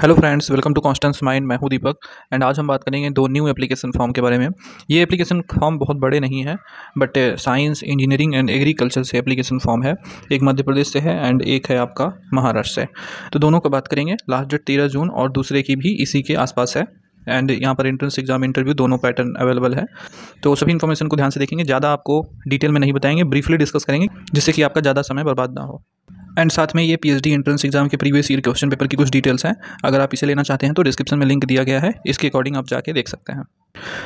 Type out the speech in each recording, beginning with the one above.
Hello friends welcome to Constance mind मैं हूं दीपक and आज हम बात करेंगे दो न्यू एप्लीकेशन फॉर्म के बारे में ये एप्लीकेशन फॉर्म बहुत बड़े नहीं है but science engineering and agriculture से एप्लीकेशन फॉर्म है एक मध्य प्रदेश से है एंड एक है आपका महाराष्ट्र से तो दोनों का बात करेंगे लास्ट डेट तेरह जून और दूसरे की भी इसी के आसपास है एंड यहाँ पर एंट्रेंस एग्जाम इंटरव्यू दोनों पैटर्न अवेलेबल है तो सभी इन्फॉर्मेशन को ध्यान से देखेंगे ज़्यादा आपको डिटेल में नहीं बताएंगे ब्रीफली डिस्कस करेंगे जिससे कि आपका ज़्यादा समय बर्बाद ना हो एंड साथ में ये पीएचडी एंट्रेंस एग्जाम के प्रीवियस ईयर क्वेश्चन पेपर की कुछ डिटेल्स हैं अगर आप इसे लेना चाहते हैं तो डिस्क्रिप्शन में लिंक दिया गया है इसके अकॉर्डिंग आप जाके देख सकते हैं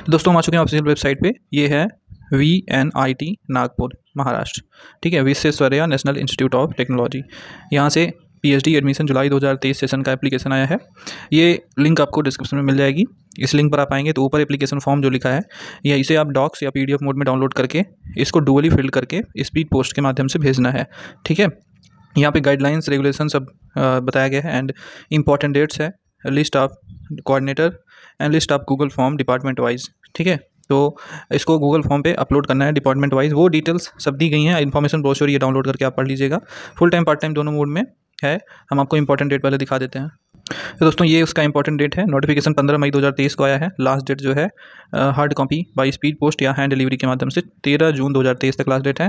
तो दोस्तों हम आ चुके हैं ऑफिशियल वेबसाइट पर ये है V N I T Nagpur Maharashtra ठीक है Visvesvaraya National Institute of Technology यहाँ से पीएचडी एडमिशन जुलाई 2023 सेशन का एप्लीकेशन आया है ये लिंक आपको डिस्क्रिप्शन में मिल जाएगी इस लिंक पर आप आएंगे तो ऊपर एप्लीकेशन फॉर्म जो लिखा है या इसे आप डॉक्स या पीडीएफ मोड में डाउनलोड करके इसको डुअली फिल करके स्पीड पोस्ट के माध्यम से भेजना है ठीक है यहाँ पे गाइडलाइंस रेगुलेशन सब बताया गया है एंड इंपॉर्टेंट डेट्स है list of coordinator and list of Google form department wise ठीक है तो इसको गूगल फॉर्म पे अपलोड करना है डिपार्टमेंट वाइज वो डिटेल्स सब दी गई हैं इन्फॉर्मेशन ब्रोशर ये डाउनलोड करके आप पढ़ लीजिएगा फुल टाइम पार्ट टाइम दोनों मोड में है हम आपको इंपॉर्टेंट डेट पहले दिखा देते हैं तो दोस्तों ये उसका इंपॉर्टेंट डेट है नोटिफिकेशन 15 मई 2023 को आया है लास्ट डेट जो है hard copy by speed post या हैंड डिलीवरी के माध्यम से 13 जून 2023 तक लास्ट डेट है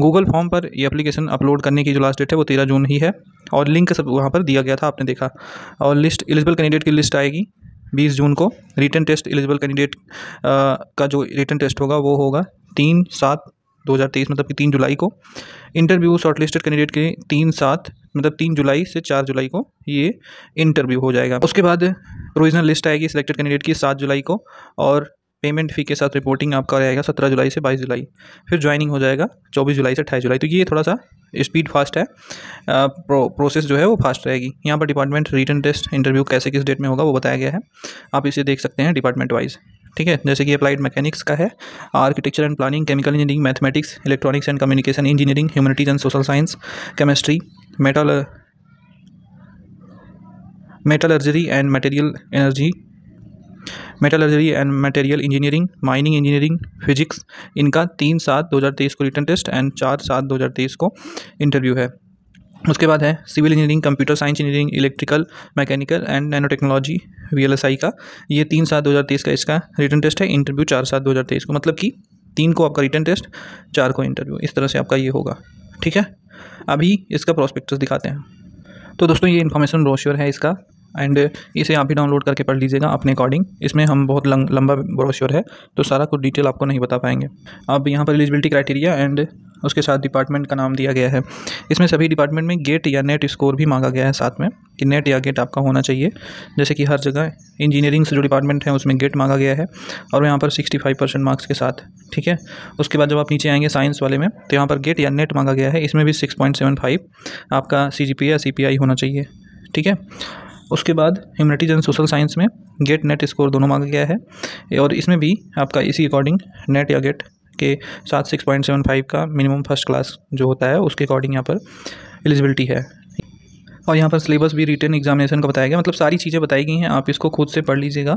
गूगल फॉर्म पर ये एप्लीकेशन अपलोड करने की जो लास्ट डेट है वो 13 जून ही है और लिंक सब वहाँ पर दिया गया था आपने देखा और लिस्ट एलिजिबल कैंडिडेट की लिस्ट आएगी बीस जून को रिटर्न टेस्ट एलिजिबल कैंडिडेट का जो रिटर्न टेस्ट होगा वो होगा तीन सात 2023 मतलब कि तीन जुलाई को इंटरव्यू शॉर्टलिस्टेड कैंडिडेट के तीन सात मतलब तीन जुलाई से चार जुलाई को ये इंटरव्यू हो जाएगा उसके बाद प्रोविजनल लिस्ट आएगी सिलेक्टेड कैंडिडेट की सात जुलाई को और पेमेंट फ़ी के साथ रिपोर्टिंग आपका रहेगा सत्रह जुलाई से बाईस जुलाई फिर ज्वाइनिंग हो जाएगा चौबीस जुलाई से अठाईस जुलाई तो ये थोड़ा सा स्पीड फास्ट है प्रो, प्रोसेस जो है वो फास्ट रहेगी यहाँ पर डिपार्टमेंट रिटर्न टेस्ट इंटरव्यू कैसे किस डेट में होगा वो बताया गया है आप इसे देख सकते हैं डिपार्टमेंट वाइज ठीक है जैसे कि अप्लाइड मैकेनिक्स का है architecture and planning chemical engineering mathematics electronics and communication engineering humanities and social science chemistry metal metallurgy and material energy metallurgy and material engineering mining engineering physics इनका तीन सात दो को रिटर्न टेस्ट एंड चार सात दो को इंटरव्यू है उसके बाद है civil engineering computer science engineering electrical mechanical and nanotechnology वी का ये तीन सात दो हज़ार तेईस का इसका रिटर्न टेस्ट है इंटरव्यू चार सात दो हज़ार तेईस को मतलब कि तीन को आपका रिटर्न टेस्ट चार को इंटरव्यू इस तरह से आपका ये होगा ठीक है अभी इसका प्रोस्पेक्टस दिखाते हैं तो दोस्तों ये इन्फॉर्मेशन ब्रोश्योर है इसका एंड इसे आप भी डाउनलोड करके पढ़ लीजिएगा अपने अकॉर्डिंग इसमें हम बहुत लंग, लंबा ब्रोशर है तो सारा कुछ डिटेल आपको नहीं बता पाएंगे अब यहाँ पर एलिजिबिलिटी क्राइटेरिया एंड उसके साथ डिपार्टमेंट का नाम दिया गया है इसमें सभी डिपार्टमेंट में गेट या नेट स्कोर भी मांगा गया है साथ में कि नेट या गेट आपका होना चाहिए जैसे कि हर जगह इंजीनियरिंग से जो डिपार्टमेंट है उसमें गेट मांगा गया है और यहाँ पर सिक्सटी फाइव परसेंट मार्क्स के साथ ठीक है उसके बाद जब आप नीचे आएंगे साइंस वाले में तो यहाँ पर गेट या नेट मांगा गया है इसमें भी सिक्स पॉइंट सेवन फाइव आपका सी जी पी या सी पी आई होना चाहिए ठीक है उसके बाद ह्यूमनिटीज एंड सोशल साइंस में गेट नेट स्कोर दोनों मांगा गया है और इसमें भी आपका इसी अकॉर्डिंग नेट या गेट के साथ सिक्स पॉइंट सेवन फाइव का मिनिमम फर्स्ट क्लास जो होता है उसके अकॉर्डिंग यहाँ पर एलिजिबिलिटी है और यहाँ पर सिलेबस भी रिटर्न एग्जामिनेशन का बताया गया मतलब सारी चीज़ें बताई गई हैं आप इसको खुद से पढ़ लीजिएगा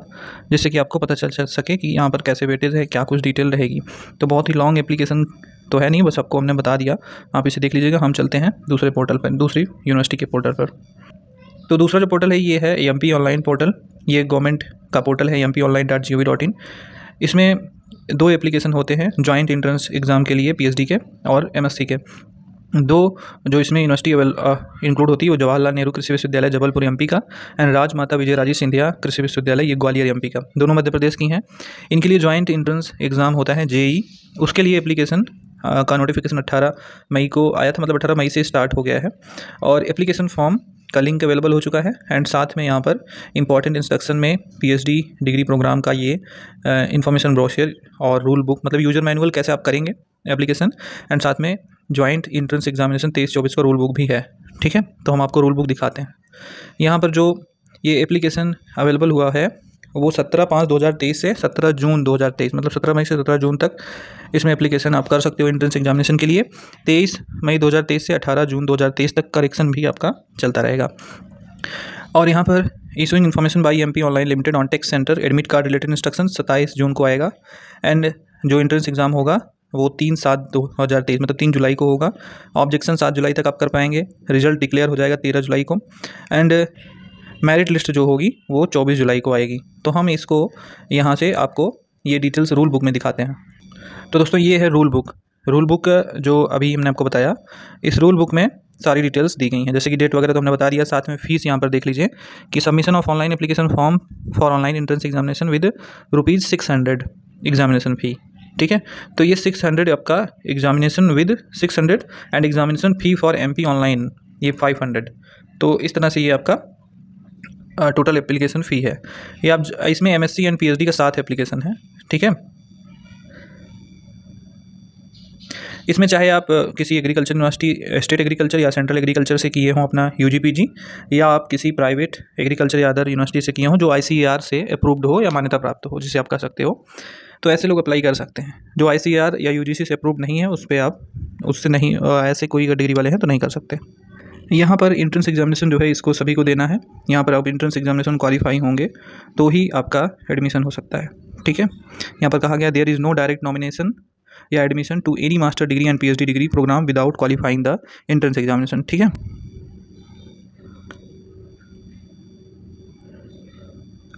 जिससे कि आपको पता चल सके कि यहाँ पर कैसे वेटेज है क्या कुछ डिटेल रहेगी तो बहुत ही लॉन्ग एप्लीकेशन तो है नहीं बस आपको हमने बता दिया आप इसे देख लीजिएगा हम चलते हैं दूसरे पोर्टल पर दूसरी यूनिवर्सिटी के पोर्टल पर तो दूसरा जो पोर्टल है ये है एम ऑनलाइन पोर्टल ये गवर्नमेंट का पोर्टल है M online dot G O V dot in इसमें दो एप्लीकेशन होते हैं जॉइंट इंट्रेंस एग्ज़ाम के लिए पीएचडी के और एमएससी के दो जो इसमें यूनिवर्सिटी इंक्लूड होती है वो जवाहरलाल नेहरू कृषि विश्वविद्यालय जबलपुर एमपी का एंड राज माता विजय राजी सिंधिया कृषि विश्वविद्यालय ये ग्वालियर एमपी का दोनों मध्य प्रदेश की हैं इनके लिए जॉइंट इंट्रेंस एग्ज़ाम होता है जेई e e। उसके लिए एप्लीकेशन का नोटिफिकेशन अट्ठारह मई को आया था मतलब अट्ठारह मई से स्टार्ट हो गया है और एप्लीकेशन फॉर्म का लिंक अवेलेबल हो चुका है एंड साथ में यहाँ पर इंपॉर्टेंट इंस्ट्रक्शन में पीएचडी डिग्री प्रोग्राम का ये इन्फॉर्मेशन ब्रोशर और रूल बुक मतलब यूजर मैनुअल कैसे आप करेंगे एप्लीकेशन एंड साथ में ज्वाइंट इंट्रेंस एग्जामिनेशन तेईस चौबीस का रूल बुक भी है ठीक है तो हम आपको रूल बुक दिखाते हैं यहाँ पर जो ये एप्लीकेशन अवेलेबल हुआ है वो सत्रह पाँच दो हज़ार तेईस से सत्रह जून दो हज़ार तेईस मतलब सत्रह मई से सत्रह जून तक इसमें एप्लीकेशन आप कर सकते हो एंट्रेंस एग्जामिनेशन के लिए तेईस मई दो हज़ार तेईस से अठारह जून दो हज़ार तेईस तक करेक्शन भी आपका चलता रहेगा और यहाँ पर issuing information by M P online limited on टेक्स centre admit card related instruction सत्ताईस जून को आएगा एंड जो इंट्रेंस एग्ज़ाम होगा वो तीन सात दो हज़ार तेईस मतलब तीन जुलाई को होगा ऑब्जेक्शन सात जुलाई तक आप कर पाएंगे रिजल्ट डिक्लेयर हो जाएगा तेरह जुलाई को एंड मेरिट लिस्ट जो होगी वो 24 जुलाई को आएगी तो हम इसको यहाँ से आपको ये डिटेल्स रूल बुक में दिखाते हैं तो दोस्तों ये है रूल बुक रूल बुक जो अभी हमने आपको बताया इस रूल बुक में सारी डिटेल्स दी गई हैं जैसे कि डेट वगैरह तो हमने बता दिया साथ में फीस यहाँ पर देख लीजिए कि submission of online application form for online entrance examination with rupees six hundred examination fee ठीक है तो ये सिक्स हंड्रेड आपका examination with six hundred and examination fee for M P online ये फाइव हंड्रेड तो इस तरह से ये आपका टोटल एप्लीकेशन फ़ी है ये आप इसमें M S C and P H D का साथ एप्लीकेशन है ठीक है इसमें चाहे आप किसी एग्रीकल्चर यूनिवर्सिटी स्टेट एग्रीकल्चर या सेंट्रल एग्रीकल्चर से किए हों अपना यू या आप किसी प्राइवेट एग्रीकल्चर या अदर यूनिवर्सिटी से किए हों जो आई e से अप्रूव्ड हो या मान्यता प्राप्त हो जिसे आप कर सकते हो तो ऐसे लोग अप्लाई कर सकते हैं जो आई e या यू से अप्रूव नहीं है उस पर आप उससे नहीं ऐसे कोई डिग्री वाले हैं तो नहीं कर सकते यहाँ पर इंट्रेंस एग्जामिनेशन जो है इसको सभी को देना है यहाँ पर आप इंट्रेंस एग्जामिनेशन क्वालिफाई होंगे तो ही आपका एडमिशन हो सकता है ठीक है यहाँ पर कहा गया there is no direct nomination या admission to any master degree and PhD degree program without qualifying the entrance examination ठीक है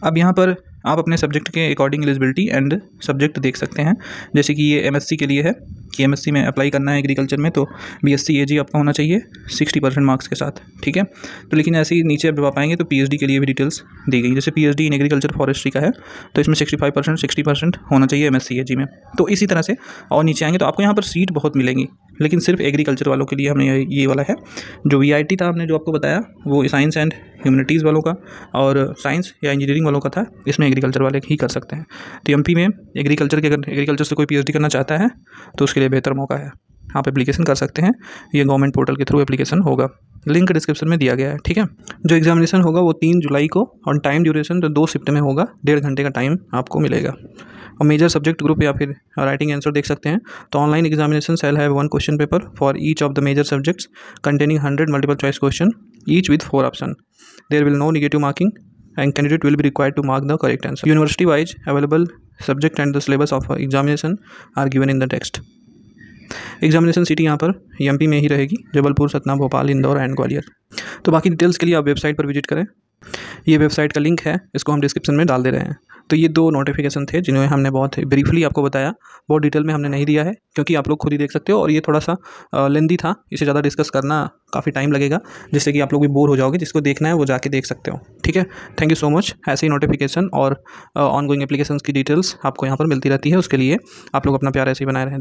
अब यहाँ पर आप अपने सब्जेक्ट के अकॉर्डिंग एलिजिबिलिटी एंड सब्जेक्ट देख सकते हैं जैसे कि ये एमएससी के लिए है कि एमएससी में अप्लाई करना है एग्रीकल्चर में तो बीएससी एजी आपका होना चाहिए सिक्सटी परसेंट मार्क्स के साथ ठीक है तो लेकिन ऐसे ही नीचे जब आप आएंगे तो पीएचडी के लिए भी डिटेल्स दी गई जैसे पी इन एग्रीकल्चर फॉरेस्ट्री का है तो इसमें sixty five percent sixty percent होना चाहिए एम एस में तो इसी तरह से और नीचे आएंगे तो आपको यहाँ पर सीट बहुत मिलेंगी लेकिन सिर्फ एग्रीकल्चर वालों के लिए हमने ये वाला है जो वी था हमने जो आपको बताया वो साइंस एंड ह्यूमनिटीज़ वालों का और साइंस या इंजीनियरिंग वालों का था इसमें एग्रीकल्चर वाले ही कर सकते हैं तो एम में एग्रीकल्चर के अगर एग्रीकल्चर से कोई पी करना चाहता है तो उसके लिए बेहतर मौका है आप एप्लीकेशन कर सकते हैं ये गवर्नमेंट पोर्टल के थ्रू एप्लीकेशन होगा लिंक डिस्क्रिप्शन में दिया गया है ठीक है जो एग्जामिनेशन होगा वो तीन जुलाई को और टाइम ड्यूरेशन तो दो शिफ्ट में होगा डेढ़ घंटे का टाइम आपको मिलेगा और मेजर सब्जेक्ट ग्रुप या फिर राइटिंग आंसर देख सकते हैं तो online examination cell have one question paper for each of the major subjects containing hundred multiple choice question each with four option there will no negative marking and candidate will भी require to mark the correct answer university wise available subject and the syllabus of examination are given in the text examination city यहाँ पर M में ही रहेगी Jabalpur Satna Bhopal Indore and Gwalior तो बाकी details के लिए आप वेबसाइट पर विजिट करें ये वेबसाइट का लिंक है इसको हम डिस्क्रिप्शन में डाल दे रहे हैं तो ये दो नोटिफिकेशन थे जिन्हें हमने बहुत ब्रीफली आपको बताया बहुत डिटेल में हमने नहीं दिया है क्योंकि आप लोग खुद ही देख सकते हो और ये थोड़ा सा लेंदी था इसे ज़्यादा डिस्कस करना काफ़ी टाइम लगेगा जिससे कि आप लोग भी बोर हो जाओगे जिसको देखना है वो जाके देख सकते हो ठीक है थैंक यू सो मच ऐसे ही नोटिफिकेशन और ऑनगोइंग एप्लीकेशन की डिटेल्स आपको यहाँ पर मिलती रहती है उसके लिए आप लोग अपना प्यार ऐसे ही बनाए रहें